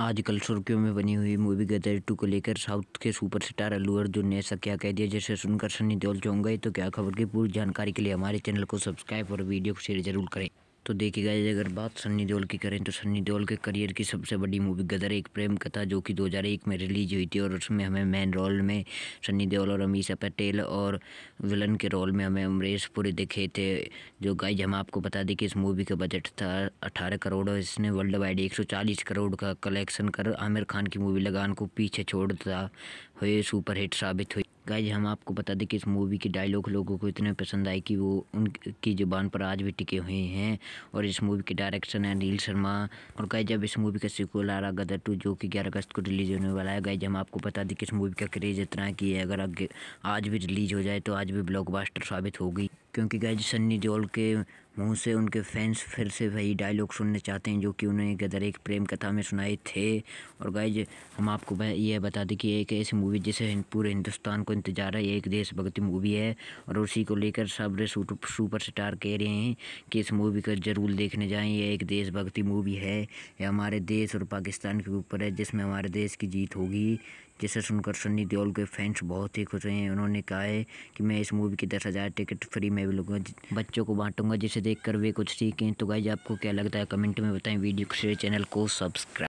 आजकल सुर्खियों में बनी हुई मूवी गदर टू को लेकर साउथ के सुपरस्टार अल्लू अर्जुन ने ऐसा क्या कह दिया जैसे सुनकर सनी देओल चौंक गए तो क्या खबर की पूरी जानकारी के लिए हमारे चैनल को सब्सक्राइब और वीडियो को शेयर जरूर करें तो देखिए गाइज अगर बात सन्नी देओल की करें तो सन्नी देओल के करियर की सबसे बड़ी मूवी गदर एक प्रेम कथा जो कि 2001 में रिलीज हुई थी और उसमें हमें मेन रोल में सन्नी देओल और अमीशा पटेल और विलन के रोल में हमें अमरीश पुरी दिखे थे जो गाइज हम आपको बता दें कि इस मूवी का बजट था अठारह करोड़ और इसने वर्ल्ड वाइड एक करोड़ का कलेक्शन कर आमिर खान की मूवी लगान को पीछे छोड़ था हुए हिट साबित हुई गाइज हम आपको बता दें कि इस मूवी के डायलॉग लोगों को इतने पसंद आए कि वो उनकी ज़ुबान पर आज भी टिके हुए हैं और इस मूवी के डायरेक्शन है अनिल शर्मा और गाइज जब इस मूवी का सिक्वल आ रहा गदर टू जो कि ग्यारह अगस्त को रिलीज होने वाला है गाइज हम आपको बता दें कि इस मूवी का क्रेज़ इतना है कि अगर आज भी रिलीज हो जाए तो आज भी ब्लॉक साबित होगी क्योंकि गाइज सन्नी देओल के मुंह से उनके फैंस फिर से वही डायलॉग सुनने चाहते हैं जो कि उन्हें गदर एक प्रेम कथा में सुनाए थे और गाइज हम आपको यह बता दें कि एक ऐसी मूवी जिसे पूरे हिंदुस्तान को इंतजार है एक देशभक्ति मूवी है और उसी को लेकर सब सुपर स्टार कह रहे हैं कि इस मूवी को ज़रूर देखने जाए यह एक देशभक्ति मूवी है यह हमारे देश और पाकिस्तान के ऊपर है जिसमें हमारे देश की जीत होगी जिसे सुनकर सन्नी देओल के फैंस बहुत ही खुश हैं उन्होंने कहा है कि मैं इस मूवी की दस हज़ार टिकट फ्री में भी लूँगा बच्चों को बांटूंगा जिसे देखकर वे कुछ सीखें तो गाइज आपको क्या लगता है कमेंट में बताएं वीडियो को शेयर चैनल को सब्सक्राइब